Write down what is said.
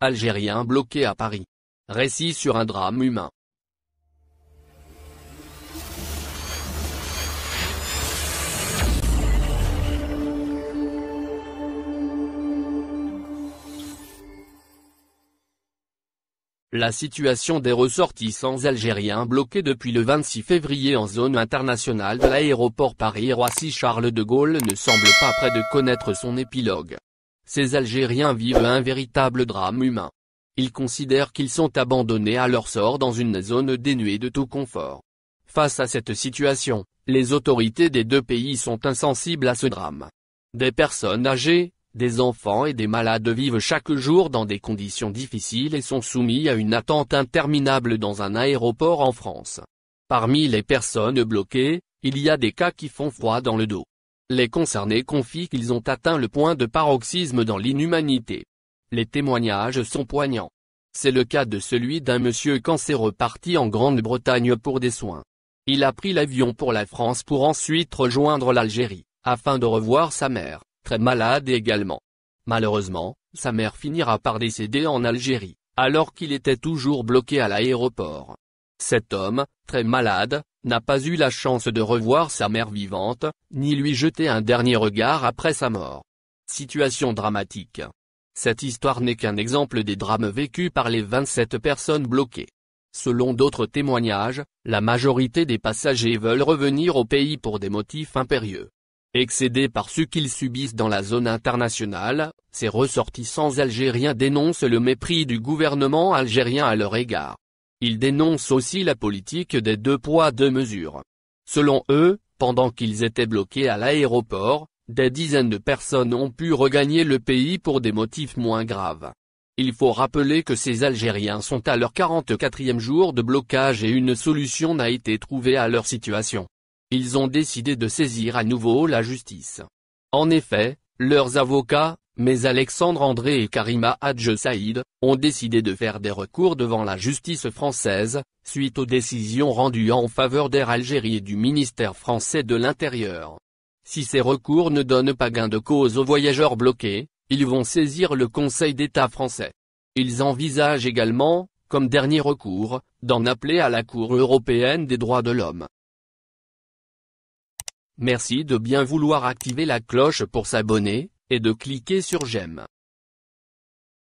Algérien bloqué à Paris. Récit sur un drame humain. La situation des ressortissants algériens bloqués depuis le 26 février en zone internationale de l'aéroport Paris-Roissy-Charles de Gaulle ne semble pas près de connaître son épilogue ces Algériens vivent un véritable drame humain. Ils considèrent qu'ils sont abandonnés à leur sort dans une zone dénuée de tout confort. Face à cette situation, les autorités des deux pays sont insensibles à ce drame. Des personnes âgées, des enfants et des malades vivent chaque jour dans des conditions difficiles et sont soumis à une attente interminable dans un aéroport en France. Parmi les personnes bloquées, il y a des cas qui font froid dans le dos. Les concernés confient qu'ils ont atteint le point de paroxysme dans l'inhumanité. Les témoignages sont poignants. C'est le cas de celui d'un monsieur cancéreux parti en Grande-Bretagne pour des soins. Il a pris l'avion pour la France pour ensuite rejoindre l'Algérie, afin de revoir sa mère, très malade également. Malheureusement, sa mère finira par décéder en Algérie, alors qu'il était toujours bloqué à l'aéroport. Cet homme, très malade, n'a pas eu la chance de revoir sa mère vivante, ni lui jeter un dernier regard après sa mort. Situation dramatique. Cette histoire n'est qu'un exemple des drames vécus par les 27 personnes bloquées. Selon d'autres témoignages, la majorité des passagers veulent revenir au pays pour des motifs impérieux. Excédés par ce qu'ils subissent dans la zone internationale, ces ressortissants algériens dénoncent le mépris du gouvernement algérien à leur égard. Ils dénoncent aussi la politique des deux poids deux mesures. Selon eux, pendant qu'ils étaient bloqués à l'aéroport, des dizaines de personnes ont pu regagner le pays pour des motifs moins graves. Il faut rappeler que ces Algériens sont à leur 44e jour de blocage et une solution n'a été trouvée à leur situation. Ils ont décidé de saisir à nouveau la justice. En effet, leurs avocats, mais Alexandre André et Karima Hadj Saïd, ont décidé de faire des recours devant la justice française, suite aux décisions rendues en faveur d'Air Algérie et du ministère français de l'Intérieur. Si ces recours ne donnent pas gain de cause aux voyageurs bloqués, ils vont saisir le Conseil d'État français. Ils envisagent également, comme dernier recours, d'en appeler à la Cour européenne des droits de l'homme. Merci de bien vouloir activer la cloche pour s'abonner, et de cliquer sur j'aime.